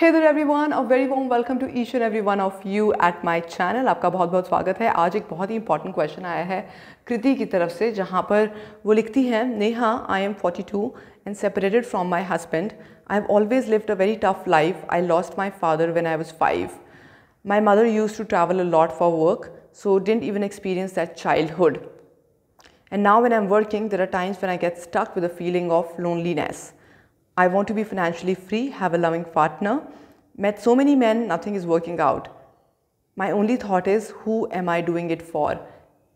Hey there everyone और very warm welcome to each and every one of you at my channel आपका बहुत बहुत स्वागत है आज एक बहुत ही इंपॉर्टेंट क्वेश्चन आया है कृति की तरफ से जहाँ पर वो लिखती है Neha I am forty two and separated from my husband I have always lived a very tough life I lost my father when I was five my mother use to travel a lot for work so didn't even experience that childhood and now when I am working there are times when I get stuck with a feeling of loneliness I want to be financially free, have a loving partner. Met so many men, nothing is working out. My only thought is, who am I doing it for?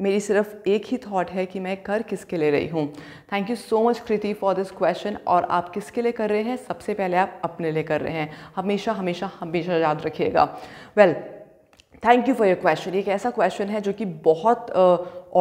मेरी सिर्फ एक ही thought है कि मैं कर किसके ले रही हूँ thank you so much Kriti for this question और आप किसके लिए कर रहे हैं सबसे पहले आप अपने लिए कर रहे हैं हमेशा हमेशा हमेशा याद रखिएगा well thank you for your question एक ऐसा क्वेश्चन है जो कि बहुत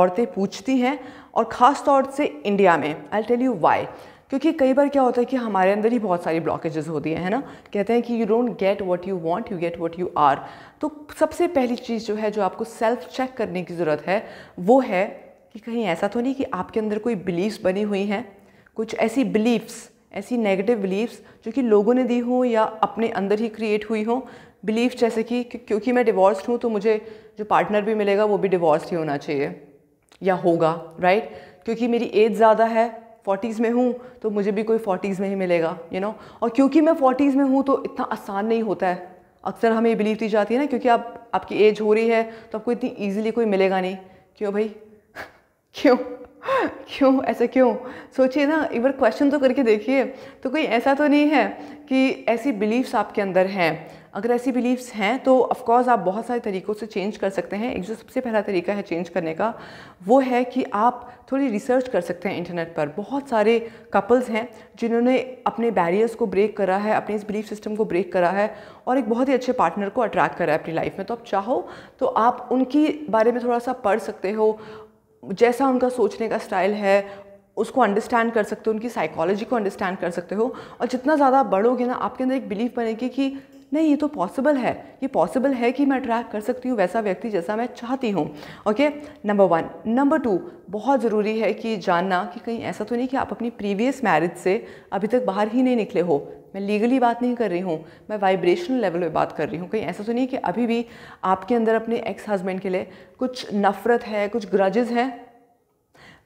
औरतें पूछती हैं और ख़ास तौर से इंडिया में आई टेल यू वाई क्योंकि कई बार क्या होता है कि हमारे अंदर ही बहुत सारी ब्लॉकेजेस होती हैं ना कहते हैं कि you don't get what you want you get what you are तो सबसे पहली चीज़ जो है जो आपको सेल्फ चेक करने की ज़रूरत है वो है कि कहीं ऐसा तो नहीं कि आपके अंदर कोई बिलीव्स बनी हुई हैं कुछ ऐसी बिलीव्स ऐसी नेगेटिव बिलीव्स जो कि लोगों ने दी हों या अपने अंदर ही क्रिएट हुई हों बिलीव जैसे कि क्योंकि मैं डिवोर्स्ड हूँ तो मुझे जो पार्टनर भी मिलेगा वो भी डिवॉर्स ही होना चाहिए या होगा राइट क्योंकि मेरी एज ज़्यादा है फोर्टीज़ में हूँ तो मुझे भी कोई फोर्टीज़ में ही मिलेगा यू नो और क्योंकि मैं फोर्टीज़ में हूँ तो इतना आसान नहीं होता है अक्सर हमें ये बिलीव दी जाती है ना क्योंकि आप आपकी एज हो रही है तो आपको इतनी ईजिली कोई मिलेगा नहीं क्यों भाई क्यों क्यों ऐसा क्यों सोचिए ना एक बार क्वेश्चन तो करके देखिए तो कोई ऐसा तो नहीं है कि ऐसी बिलीव्स आपके अंदर हैं अगर ऐसी बिलीव्स हैं तो ऑफ़ आप बहुत सारे तरीक़ों से चेंज कर सकते हैं एक जो सबसे पहला तरीका है चेंज करने का वो है कि आप थोड़ी रिसर्च कर सकते हैं इंटरनेट पर बहुत सारे कपल्स हैं जिन्होंने अपने बैरियर्स को ब्रेक करा है अपने इस बिलीफ सिस्टम को ब्रेक करा है और एक बहुत ही अच्छे पार्टनर को अट्रैक्ट करा है अपनी लाइफ में तो आप चाहो तो आप उनकी बारे में थोड़ा सा पढ़ सकते हो जैसा उनका सोचने का स्टाइल है उसको अंडरस्टैंड कर सकते हो उनकी साइकोलॉजी को अंडरस्टैंड कर सकते हो और जितना ज़्यादा बढ़ोगे ना आपके अंदर एक बिलीव बनेगी कि नहीं ये तो पॉसिबल है ये पॉसिबल है कि मैं अट्रैक्ट कर सकती हूँ वैसा व्यक्ति जैसा मैं चाहती हूँ okay number one number two बहुत ज़रूरी है कि जानना कि कहीं ऐसा तो नहीं कि आप अपनी प्रीवियस मैरिज से अभी तक बाहर ही नहीं निकले हो मैं लीगली बात नहीं कर रही हूँ मैं वाइब्रेशनल लेवल पे बात कर रही हूँ कहीं ऐसा तो नहीं कि अभी भी आपके अंदर अपने एक्स हस्बैंड के लिए कुछ नफ़रत है कुछ ग्रजेज हैं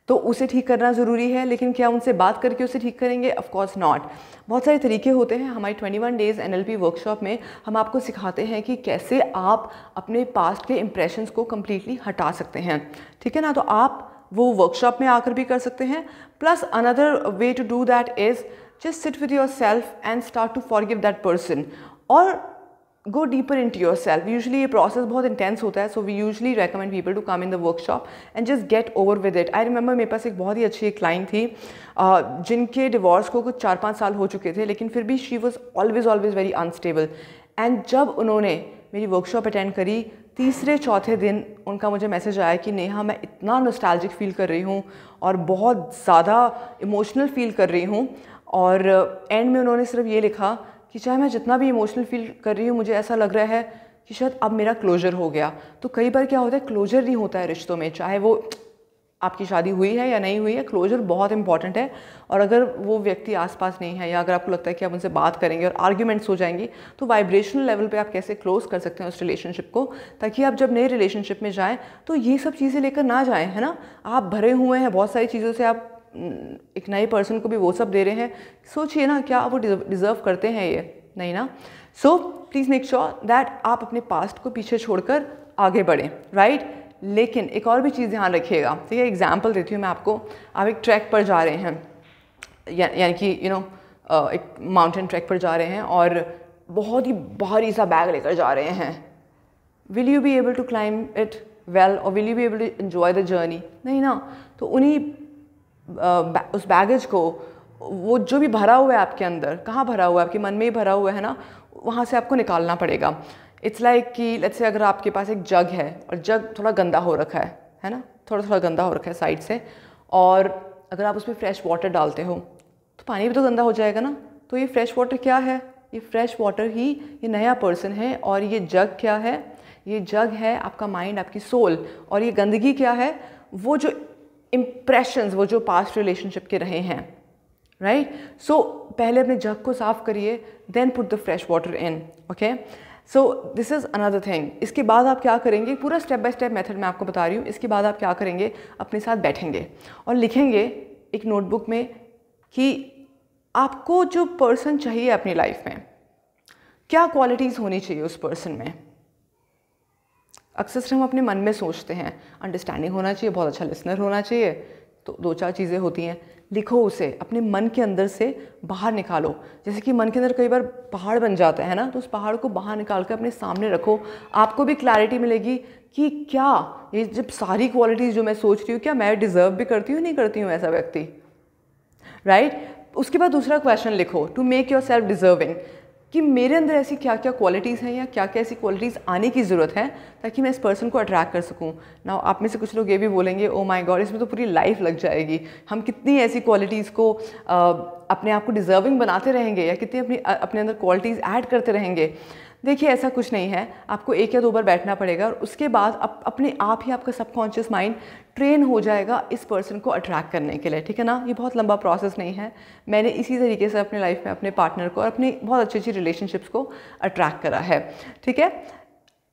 तो उसे ठीक करना ज़रूरी है लेकिन क्या उनसे बात करके उसे ठीक करेंगे ऑफकोर्स नॉट बहुत सारे तरीके होते हैं ट्वेंटी 21 डेज़ एन वर्कशॉप में हम आपको सिखाते हैं कि कैसे आप अपने पास्ट के इम्प्रेशंस को कम्प्लीटली हटा सकते हैं ठीक है ना तो आप वो वर्कशॉप में आकर भी कर सकते हैं plus another way to do that is just sit with yourself and start to forgive that person or go deeper into yourself usually a process bahut intense hota hai so we usually recommend people to come in the workshop and just get over with it I remember mere paas ek bahut hi achhi एक client thi uh, जिनके divorce ko kuch 4 5 saal ho chuke the lekin fir bhi she was always always very unstable and jab unhone meri workshop attend kari तीसरे चौथे दिन उनका मुझे message आया कि नेहा मैं इतना नोस्टैल्जिक फील कर रही हूँ और बहुत ज़्यादा इमोशनल फील कर रही हूँ और एंड uh, में उन्होंने सिर्फ ये लिखा कि चाहे मैं जितना भी इमोशनल फील कर रही हूँ मुझे ऐसा लग रहा है कि शायद अब मेरा क्लोजर हो गया तो कई बार क्या होता है क्लोजर नहीं होता है रिश्तों में चाहे वो आपकी शादी हुई है या नहीं हुई है क्लोजर बहुत इंपॉर्टेंट है और अगर वो व्यक्ति आसपास नहीं है या अगर आपको लगता है कि आप उनसे बात करेंगे और आर्ग्यूमेंट्स हो जाएंगी तो वाइब्रेशनल लेवल पे आप कैसे क्लोज कर सकते हैं उस रिलेशनशिप को ताकि आप जब नए रिलेशनशिप में जाएं तो ये सब चीज़ें लेकर ना जाएँ है ना आप भरे हुए हैं बहुत सारी चीज़ों से आप एक नए पर्सन को भी वो सब दे रहे हैं सोचिए ना क्या वो डिज़र्व करते हैं ये नहीं ना so please make sure that आप अपने पास्ट को पीछे छोड़कर आगे बढ़ें राइट right? लेकिन एक और भी चीज़ ध्यान रखिएगा तो ये एग्जाम्पल देती हूँ मैं आपको आप एक ट्रैक पर जा रहे हैं या, यानी कि यू नो एक माउंटेन ट्रैक पर जा रहे हैं और बहुत ही भारी सा बैग लेकर जा रहे हैं will you be able to climb it well और will you be able to enjoy the journey नहीं ना तो उन्हीं उस बैगेज को वो जो भी भरा हुआ है आपके अंदर कहाँ भरा हुआ है आपके मन में ही भरा हुआ है ना वहाँ से आपको निकालना पड़ेगा इट्स लाइक like कि लेट्स से अगर आपके पास एक जग है और जग थोड़ा गंदा हो रखा है है ना थोड़ा थोड़ा गंदा हो रखा है साइड से और अगर आप उसमें फ्रेश वाटर डालते हो तो पानी भी तो गंदा हो जाएगा ना तो ये फ्रेश वाटर क्या है ये फ्रेश वाटर ही ये नया पर्सन है और ये जग क्या है ये जग है आपका माइंड आपकी सोल और ये गंदगी क्या है वो जो इम्प्रेशंस वो जो पास्ट रिलेशनशिप के रहे हैं राइट right? सो so, पहले अपने जग को साफ़ करिए then put the fresh water in okay so this is another thing इसके बाद आप क्या करेंगे पूरा स्टेप बाय स्टेप मेथड मैं आपको बता रही हूँ इसके बाद आप क्या करेंगे अपने साथ बैठेंगे और लिखेंगे एक नोटबुक में कि आपको जो पर्सन चाहिए अपनी लाइफ में क्या क्वालिटीज़ होनी चाहिए उस पर्सन में अक्सर हम अपने मन में सोचते हैं अंडरस्टैंडिंग होना चाहिए बहुत अच्छा लिसनर होना चाहिए तो दो चार चीज़ें होती हैं लिखो उसे अपने मन के अंदर से बाहर निकालो जैसे कि मन के अंदर कई बार पहाड़ बन जाता है ना तो उस पहाड़ को बाहर निकाल कर अपने सामने रखो आपको भी क्लैरिटी मिलेगी कि क्या ये जब सारी क्वालिटीज़ जो मैं सोच रही हूँ क्या मैं डिज़र्व भी करती हूँ नहीं करती हूँ ऐसा व्यक्ति राइट right? उसके बाद दूसरा क्वेश्चन लिखो to make yourself deserving कि मेरे अंदर ऐसी क्या क्या क्वालिटीज़ हैं या क्या क्या ऐसी क्वालिटीज़ आने की ज़रूरत है ताकि मैं इस पर्सन को अट्रैक्ट कर सकूं ना आप में से कुछ लोग ये भी बोलेंगे ओ माय गॉड इसमें तो पूरी लाइफ लग जाएगी हम कितनी ऐसी क्वालिटीज़ को अपने आप को डिज़र्विंग बनाते रहेंगे या कितनी अपनी अपने अंदर क्वालिटीज़ ऐड करते रहेंगे देखिए ऐसा कुछ नहीं है आपको एक या दो बार बैठना पड़ेगा और उसके बाद अप, अपने आप ही आपका सबकॉन्शियस माइंड ट्रेन हो जाएगा इस पर्सन को अट्रैक्ट करने के लिए ठीक है ना ये बहुत लंबा प्रोसेस नहीं है मैंने इसी तरीके से अपने लाइफ में अपने पार्टनर को और अपनी बहुत अच्छी अच्छी रिलेशनशिप्स को अट्रैक्ट करा है ठीक है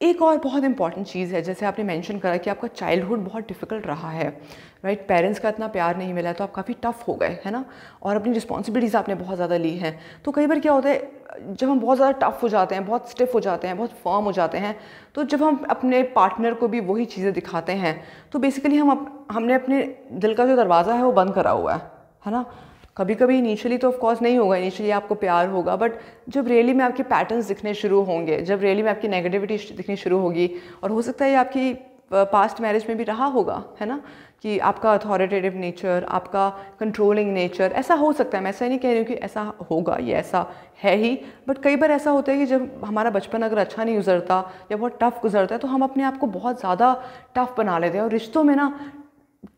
एक और बहुत इंपॉर्टेंट चीज़ है जैसे आपने मेंशन करा कि आपका चाइल्डहुड बहुत डिफ़िकल्ट रहा है राइट right? पेरेंट्स का इतना प्यार नहीं मिला तो आप काफ़ी टफ़ हो गए है ना और अपनी रिस्पॉन्सिबिलिटीज़ आपने बहुत ज़्यादा ली हैं तो कई बार क्या होता है जब हम बहुत ज़्यादा टफ़ हो जाते हैं बहुत स्टिफ हो जाते हैं बहुत फर्म हो जाते हैं तो जब हम अपने पार्टनर को भी वही चीज़ें दिखाते हैं तो बेसिकली हम अप, हमने अपने दिल का जो दरवाज़ा है वो बंद करा हुआ है है ना कभी कभी इनिशियली तो ऑफकोर्स नहीं होगा इनिशियली आपको प्यार होगा बट जब रियली में आपके पैटर्न्स दिखने शुरू होंगे जब रियली में आपकी नेगेटिविटी दिखनी शुरू होगी और हो सकता है आपकी पास्ट मैरिज में भी रहा होगा है ना कि आपका अथॉरिटेटिव नेचर आपका कंट्रोलिंग नेचर ऐसा हो सकता है मैं ऐसा नहीं कह रही हूँ कि ऐसा होगा ये ऐसा है ही बट कई बार ऐसा होता है कि जब हमारा बचपन अगर अच्छा नहीं गुजरता या बहुत टफ़ गुजरता है तो हम अपने आप को बहुत ज़्यादा टफ़ बना लेते हैं और रिश्तों में ना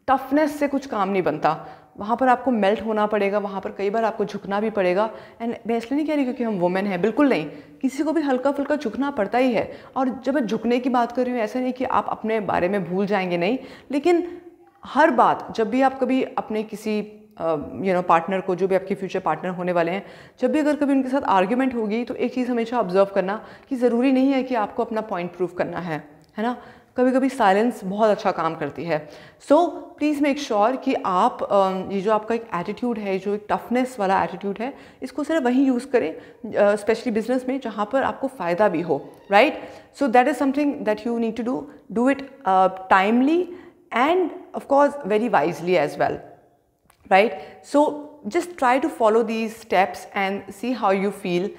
टफनेस से कुछ काम नहीं बनता वहाँ पर आपको मेल्ट होना पड़ेगा वहाँ पर कई बार आपको झुकना भी पड़ेगा एंड मैं इसलिए नहीं कह रही क्योंकि हम वुमेन हैं बिल्कुल नहीं किसी को भी हल्का फुल्का झुकना पड़ता ही है और जब मैं झुकने की बात कर रही हूँ ऐसा नहीं कि आप अपने बारे में भूल जाएंगे नहीं लेकिन हर बात जब भी आप कभी अपने किसी यू नो पार्टनर को जो भी आपके फ्यूचर पार्टनर होने वाले हैं जब भी अगर कभी उनके साथ आर्ग्यूमेंट होगी तो एक चीज़ हमेशा ऑब्जर्व करना कि ज़रूरी नहीं है कि आपको अपना पॉइंट प्रूव करना है है ना कभी कभी साइलेंस बहुत अच्छा काम करती है सो प्लीज़ मेक श्योर कि आप ये जो आपका एक एटीट्यूड है जो एक टफनेस वाला एटीट्यूड है इसको सिर्फ वहीं यूज़ करें स्पेशली बिजनेस में जहाँ पर आपको फ़ायदा भी हो right so that is something that you need to do do it timely and of course very wisely as well right so just try to follow these steps and see how you feel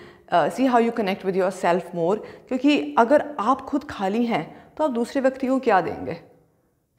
see how you connect with yourself more क्योंकि अगर आप खुद खाली हैं तो आप दूसरे व्यक्ति को क्या देंगे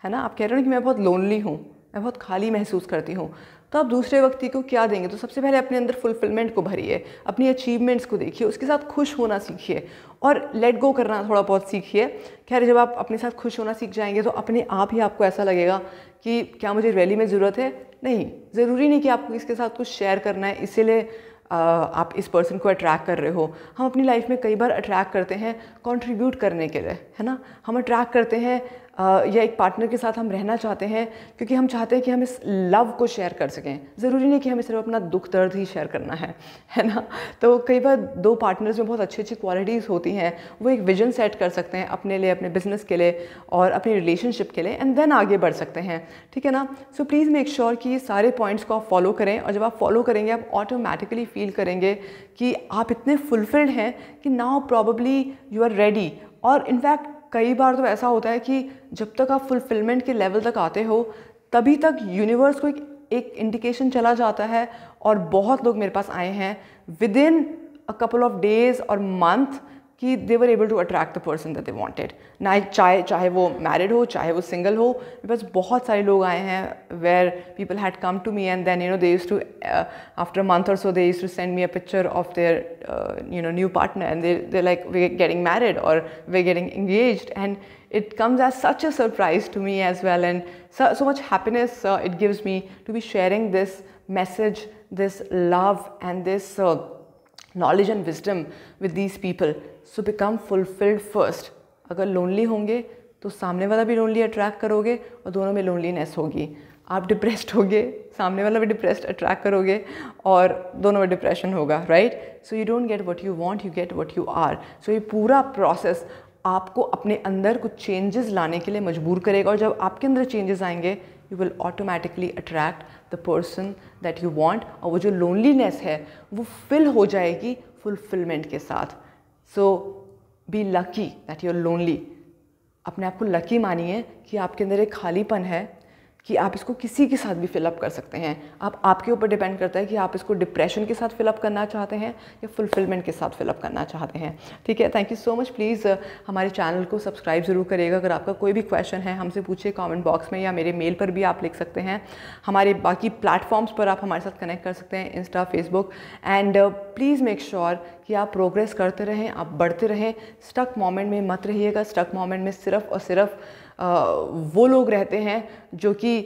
है ना आप कह रहे हो कि मैं बहुत लोनली हूँ मैं बहुत खाली महसूस करती हूँ तो आप दूसरे व्यक्ति को क्या देंगे तो सबसे पहले अपने अंदर फुलफिलमेंट को भरिए अपनी अचीवमेंट्स को देखिए उसके साथ खुश होना सीखिए और लेट गो करना थोड़ा बहुत सीखिए खैर जब आप अपने साथ खुश होना सीख जाएंगे तो अपने आप ही आपको ऐसा लगेगा कि क्या मुझे रैली में ज़रूरत है नहीं ज़रूरी नहीं कि आपको इसके साथ कुछ शेयर करना है इसीलिए आप इस पर्सन को अट्रैक्ट कर रहे हो हम अपनी लाइफ में कई बार अट्रैक्ट करते हैं कंट्रीब्यूट करने के लिए है ना हम अट्रैक्ट करते हैं या एक पार्टनर के साथ हम रहना चाहते हैं क्योंकि हम चाहते हैं कि हम इस लव को शेयर कर सकें ज़रूरी नहीं कि हमें सिर्फ अपना दुख दर्द ही शेयर करना है है ना तो कई बार दो पार्टनर्स में बहुत अच्छी अच्छी क्वालिटीज़ होती हैं वो एक विजन सेट कर सकते हैं अपने लिए अपने बिजनेस के लिए और अपनी रिलेशनशिप के लिए एंड देन आगे बढ़ सकते हैं ठीक है ना सो प्लीज़ मेक श्योर कि ये सारे पॉइंट्स को आप फॉलो करें और जब आप फॉलो करेंगे आप ऑटोमेटिकली फील करेंगे कि आप इतने फुलफिल्ड हैं कि now probably you are ready और इनफैक्ट कई बार तो ऐसा होता है कि जब तक आप फुलफिलमेंट के लेवल तक आते हो तभी तक यूनिवर्स को एक एक इंडिकेशन चला जाता है और बहुत लोग मेरे पास आए हैं within a couple of days और मंथ कि they were able to attract the person that they wanted ना चाहे चाहे वो मैरिड हो चाहे वो सिंगल हो बिकॉज बहुत सारे लोग आए हैं where people had come to me and then you know they use to after month और so they use to send me a picture of their you know new partner and they like we getting married और we getting engage and it comes as such a surprise to me as well and so, much happiness it gives me to be sharing this message this love and this knowledge and wisdom with these people so become fulfilled first अगर lonely होंगे तो सामने वाला भी lonely attract करोगे और दोनों में लोनलीनेस होगी आप डिप्रेस्ड होगे सामने वाला भी डिप्रेस्ड अट्रैक्ट करोगे और दोनों में डिप्रेशन होगा right so you don't get what you want you get what you are so ये पूरा प्रोसेस आपको अपने अंदर कुछ चेंजेस लाने के लिए मजबूर करेगा और जब आपके अंदर चेंजेस आएंगे you will automatically attract the person that you want और वो जो लोनलीनेस है वो फिल हो जाएगी फुलफिलमेंट के साथ so be lucky that you are lonely अपने आप को लकी मानिए कि आपके अंदर एक खालीपन है कि आप इसको किसी के साथ भी फिलअप कर सकते हैं आप आपके ऊपर डिपेंड करता है कि आप इसको डिप्रेशन के साथ फिलअप करना चाहते हैं या फुलफिलमेंट के साथ फिलअप करना चाहते हैं ठीक है thank you so much please हमारे चैनल को सब्सक्राइब ज़रूर करिएगा अगर आपका कोई भी क्वेश्चन है हमसे पूछिए कॉमेंट बॉक्स में या मेरे मेल पर भी आप लिख सकते हैं हमारे बाकी प्लेटफॉर्म्स पर आप हमारे साथ कनेक्ट कर सकते हैं Insta Facebook and please make sure कि आप प्रोग्रेस करते रहें आप बढ़ते रहें स्टक मोमेंट में मत रहिएगा स्टक मोमेंट में सिर्फ और सिर्फ वो लोग रहते हैं जो कि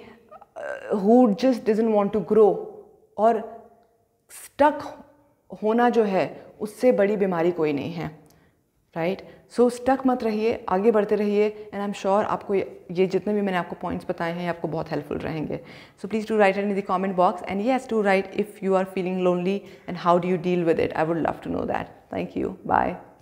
who just doesn't want to grow और स्टक होना जो है उससे बड़ी बीमारी कोई नहीं है राइट सो स्टक मत रहिए आगे बढ़ते रहिए एंड आई एम श्योर आपको ये जितने भी मैंने आपको पॉइंट्स बताए हैं आपको बहुत हेल्पफुल रहेंगे so please to write in the comment box and yes to write if you are feeling lonely and how do you deal with it I would love to know that thank you bye